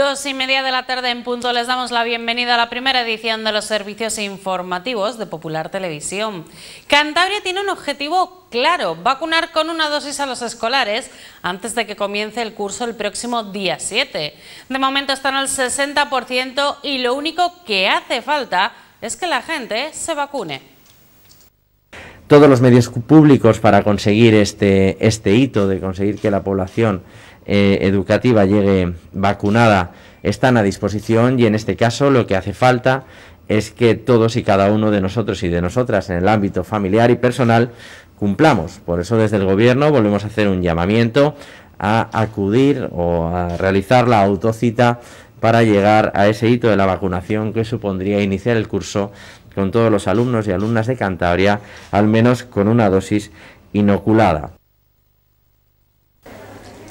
Dos y media de la tarde en punto les damos la bienvenida a la primera edición de los servicios informativos de Popular Televisión. Cantabria tiene un objetivo claro, vacunar con una dosis a los escolares antes de que comience el curso el próximo día 7. De momento están al 60% y lo único que hace falta es que la gente se vacune todos los medios públicos para conseguir este, este hito de conseguir que la población eh, educativa llegue vacunada están a disposición y en este caso lo que hace falta es que todos y cada uno de nosotros y de nosotras en el ámbito familiar y personal cumplamos. Por eso desde el Gobierno volvemos a hacer un llamamiento a acudir o a realizar la autocita para llegar a ese hito de la vacunación que supondría iniciar el curso con todos los alumnos y alumnas de Cantabria, al menos con una dosis inoculada.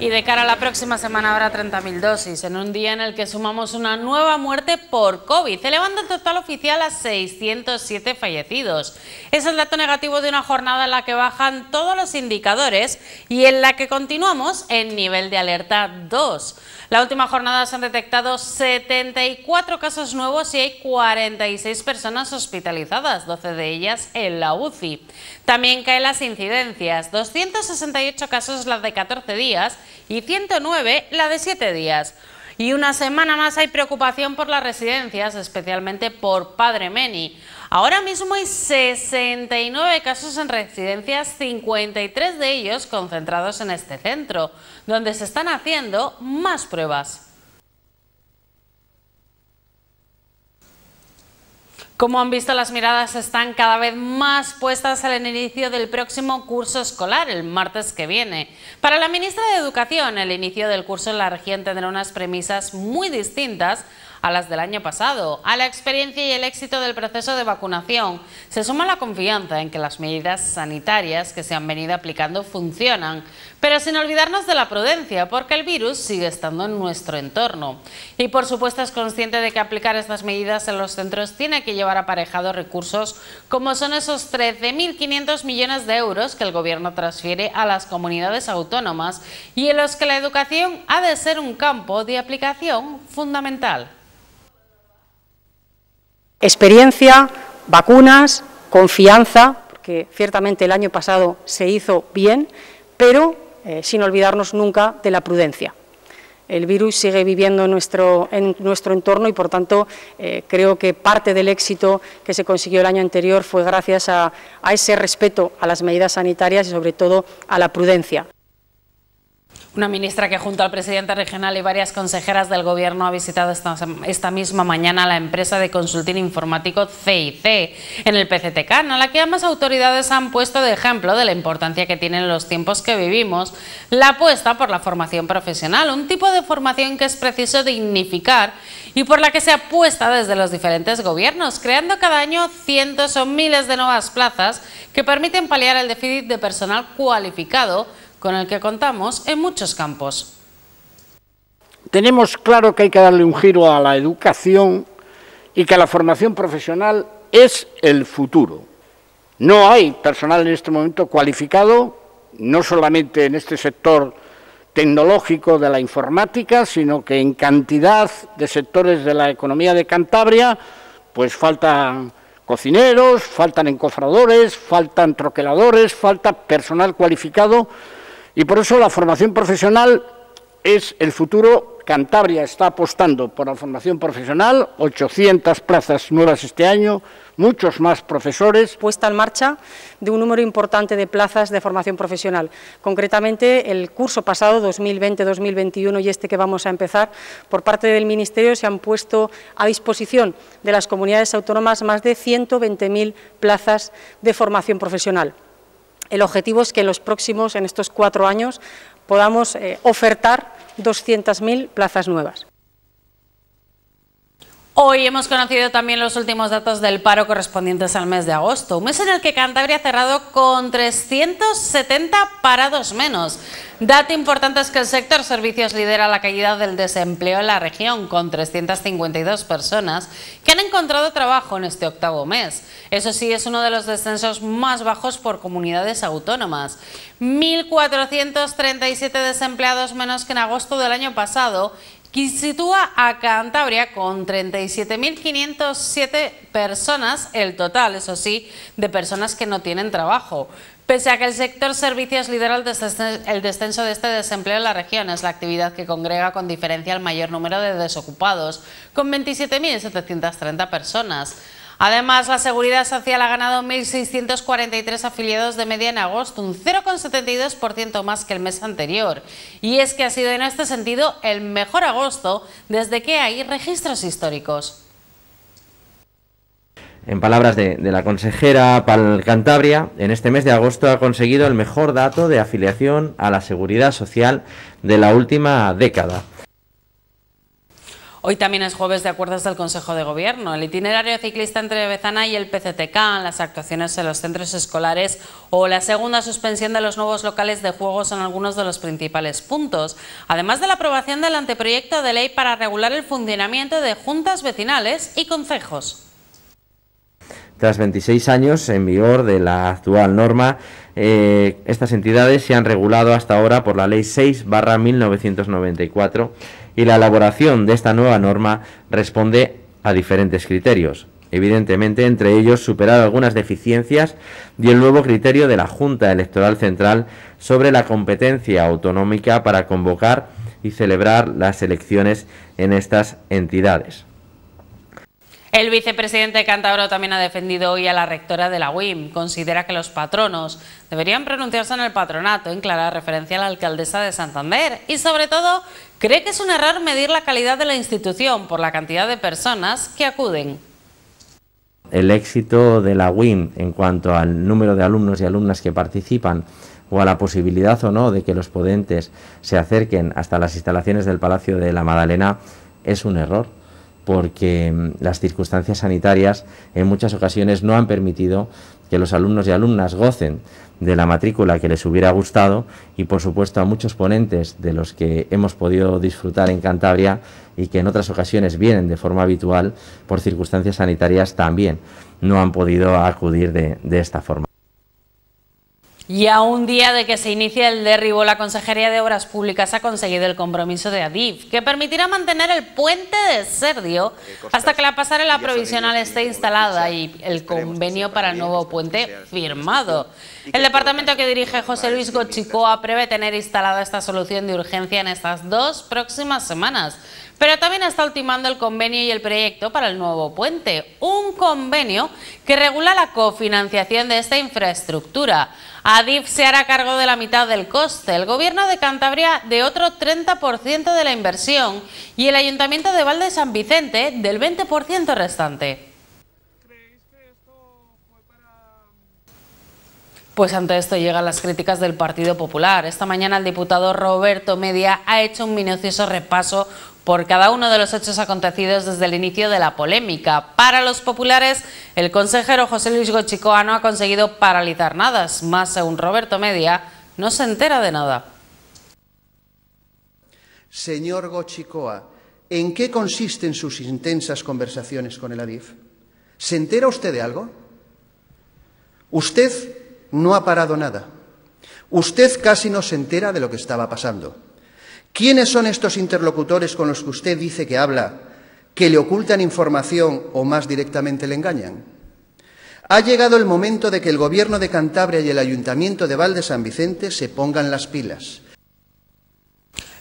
Y de cara a la próxima semana habrá 30.000 dosis, en un día en el que sumamos una nueva muerte por COVID, elevando el total oficial a 607 fallecidos. Es el dato negativo de una jornada en la que bajan todos los indicadores y en la que continuamos en nivel de alerta 2. La última jornada se han detectado 74 casos nuevos y hay 46 personas hospitalizadas, 12 de ellas en la UCI. También caen las incidencias, 268 casos las de 14 días y 109 la de 7 días. Y una semana más hay preocupación por las residencias, especialmente por Padre Meni. Ahora mismo hay 69 casos en residencias, 53 de ellos concentrados en este centro, donde se están haciendo más pruebas. Como han visto, las miradas están cada vez más puestas al inicio del próximo curso escolar, el martes que viene. Para la ministra de Educación, el inicio del curso en la región tendrá unas premisas muy distintas a las del año pasado, a la experiencia y el éxito del proceso de vacunación, se suma la confianza en que las medidas sanitarias que se han venido aplicando funcionan, pero sin olvidarnos de la prudencia, porque el virus sigue estando en nuestro entorno. Y por supuesto es consciente de que aplicar estas medidas en los centros tiene que llevar aparejados recursos como son esos 13.500 millones de euros que el Gobierno transfiere a las comunidades autónomas y en los que la educación ha de ser un campo de aplicación fundamental. Experiencia, vacunas, confianza, porque ciertamente el año pasado se hizo bien, pero eh, sin olvidarnos nunca de la prudencia. El virus sigue viviendo en nuestro, entorno y, por tanto, eh, creo que parte del éxito que se consiguió el año anterior fue gracias a ese respeto a las medidas sanitarias y, sobre todo, a la prudencia. Una ministra que junto al presidente regional y varias consejeras del gobierno ha visitado esta, misma mañana la empresa de consulting informático CIC en el PCTK, a la que ambas autoridades han puesto de ejemplo de la importancia que tienen los tiempos que vivimos la apuesta por la formación profesional, un tipo de formación que es preciso dignificar y por la que se apuesta desde los diferentes gobiernos, creando cada año cientos o miles de nuevas plazas que permiten paliar el déficit de personal cualificado con el que contamos en muchos campos. Tenemos claro que hay que darle un giro a la educación y que la formación profesional es el futuro. No hay personal en este momento cualificado, no solamente en este sector tecnológico de la informática, sino que en cantidad de sectores de la economía de Cantabria, pues faltan cocineros, faltan encofradores, faltan troqueladores, falta personal cualificado y por eso la formación profesional es el futuro. Cantabria está apostando por la formación profesional, 800 plazas nuevas este año, muchos más profesores. Puesta en marcha de un número importante de plazas de formación profesional. Concretamente, el curso pasado, 2020-2021, y este que vamos a empezar, por parte del Ministerio se han puesto a disposición de las comunidades autónomas más de 120.000 plazas de formación profesional. El objetivo es que en los próximos, en estos cuatro años, podamos eh, ofertar 200.000 plazas nuevas. Hoy hemos conocido también los últimos datos del paro correspondientes al mes de agosto, un mes en el que Cantabria ha cerrado con 370 parados menos. Dato importante es que el sector servicios lidera la caída del desempleo en la región, con 352 personas que han encontrado trabajo en este octavo mes. Eso sí, es uno de los descensos más bajos por comunidades autónomas. 1.437 desempleados menos que en agosto del año pasado que sitúa a Cantabria con 37.507 personas, el total, eso sí, de personas que no tienen trabajo. Pese a que el sector servicios lidera el descenso de este desempleo en la región, es la actividad que congrega con diferencia el mayor número de desocupados, con 27.730 personas. Además, la Seguridad Social ha ganado 1.643 afiliados de media en agosto, un 0,72% más que el mes anterior. Y es que ha sido en este sentido el mejor agosto desde que hay registros históricos. En palabras de, la consejera Palcantabria, Cantabria, en este mes de agosto ha conseguido el mejor dato de afiliación a la seguridad social de la última década. Hoy también es jueves de acuerdos del Consejo de Gobierno. El itinerario ciclista entre Bezana y el PCTK, las actuaciones en los centros escolares o la segunda suspensión de los nuevos locales de juegos son algunos de los principales puntos. Además de la aprobación del anteproyecto de ley para regular el funcionamiento de juntas vecinales y concejos. Tras 26 años en vigor de la actual norma, eh, estas entidades se han regulado hasta ahora por la Ley 6 1994 y la elaboración de esta nueva norma responde a diferentes criterios. Evidentemente, entre ellos, superar algunas deficiencias y el nuevo criterio de la Junta Electoral Central sobre la competencia autonómica para convocar y celebrar las elecciones en estas entidades. El vicepresidente Cantabro también ha defendido hoy a la rectora de la UIM. Considera que los patronos deberían pronunciarse en el patronato, en clara referencia a la alcaldesa de Santander, y sobre todo cree que es un error medir la calidad de la institución por la cantidad de personas que acuden. El éxito de la win en cuanto al número de alumnos y alumnas que participan o a la posibilidad o no de que los podentes se acerquen hasta las instalaciones del Palacio de la Madalena es un error, porque mm, las circunstancias sanitarias en muchas ocasiones no han permitido que los alumnos y alumnas gocen de la matrícula que les hubiera gustado y por supuesto a muchos ponentes de los que hemos podido disfrutar en Cantabria y que en otras ocasiones vienen de forma habitual por circunstancias sanitarias también no han podido acudir de, esta forma. Y a un día de que se inicie el derribo, la Consejería de Obras Públicas ha conseguido el compromiso de Adif, que permitirá mantener el puente de Serdio eh, hasta que la pasarela provisional esté instalada y el convenio para el nuevo puente firmado. El departamento que dirige José Luis Gochicoa prevé tener instalada esta solución de urgencia en estas dos próximas semanas, pero también está ultimando el convenio y el proyecto para el nuevo puente, un convenio que regula la cofinanciación de esta infraestructura. Adif se hará cargo de la mitad del coste, el Gobierno de Cantabria de otro 30% de la inversión y el Ayuntamiento de Valde San Vicente del 20% restante. Pues ante esto llegan las críticas del Partido Popular. Esta mañana el diputado Roberto Media ha hecho un minucioso repaso por cada uno de los hechos acontecidos desde el inicio de la polémica. Para los populares, el consejero José Luis Gochicoa no ha conseguido paralizar nada, más según Roberto Media, no se entera de nada. Señor Gochicoa, ¿en qué consisten sus intensas conversaciones con el Adif? ¿Se entera usted de algo? Usted no ha parado nada. Usted casi no se entera de lo que estaba pasando. ¿Quiénes son estos interlocutores con los que usted dice que habla, que le ocultan información o más directamente le engañan? Ha llegado el momento de que el Gobierno de Cantabria y el Ayuntamiento de Valde San Vicente se pongan las pilas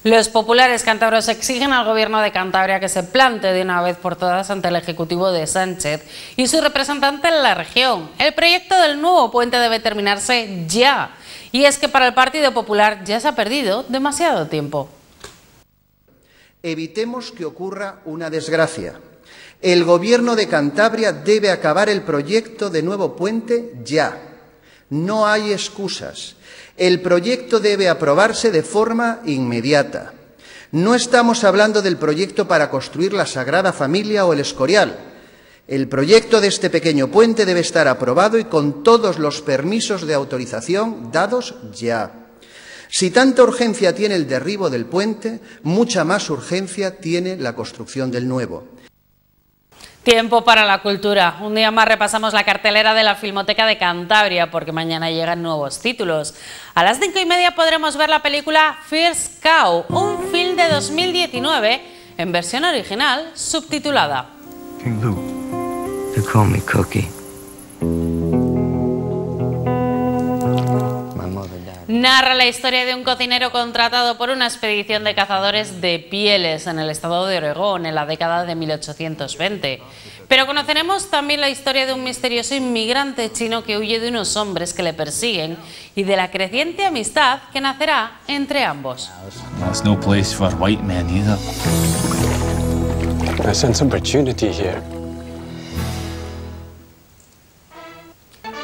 los populares cántabros exigen al gobierno de Cantabria que se plante de una vez por todas ante el Ejecutivo de Sánchez y su representante en la región. El proyecto del nuevo puente debe terminarse ya. Y es que para el Partido Popular ya se ha perdido demasiado tiempo. Evitemos que ocurra una desgracia. El Gobierno de Cantabria debe acabar el proyecto de nuevo puente ya. No hay excusas. El proyecto debe aprobarse de forma inmediata. No estamos hablando del proyecto para construir la Sagrada Familia o el Escorial. El proyecto de este pequeño puente debe estar aprobado y con todos los permisos de autorización dados ya. Si tanta urgencia tiene el derribo del puente, mucha más urgencia tiene la construcción del nuevo. Tiempo para la cultura. Un día más repasamos la cartelera de la Filmoteca de Cantabria porque mañana llegan nuevos títulos. A las cinco y media podremos ver la película First Cow, un film de 2019 en versión original subtitulada. narra la historia de un cocinero contratado por una expedición de cazadores de pieles en el estado de Oregón en la década de 1820. Pero conoceremos también la historia de un misterioso inmigrante chino que huye de unos hombres que le persiguen y de la creciente amistad que nacerá entre ambos. No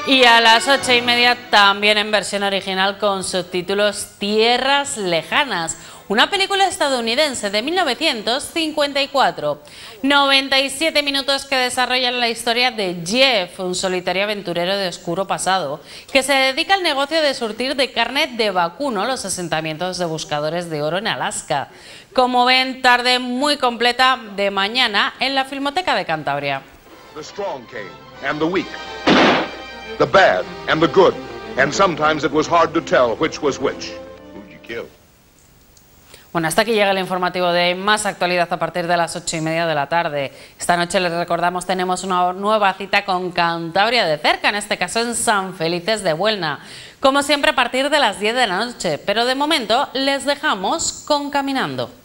Y a las ocho y media también en versión original con subtítulos Tierras Lejanas, una película estadounidense de 1954. 97 minutos que desarrollan la historia de Jeff, un solitario aventurero de oscuro pasado, que se dedica al negocio de surtir de carne de vacuno los asentamientos de buscadores de oro en Alaska. Como ven, tarde muy completa de mañana en la Filmoteca de Cantabria the and Bueno, hasta aquí llega el informativo de más actualidad a partir de las ocho y media de la tarde. Esta noche les recordamos tenemos una nueva cita con Cantabria de cerca, en este caso en San Felices de Huelna. Como siempre a partir de las 10 de la noche, pero de momento les dejamos con Caminando.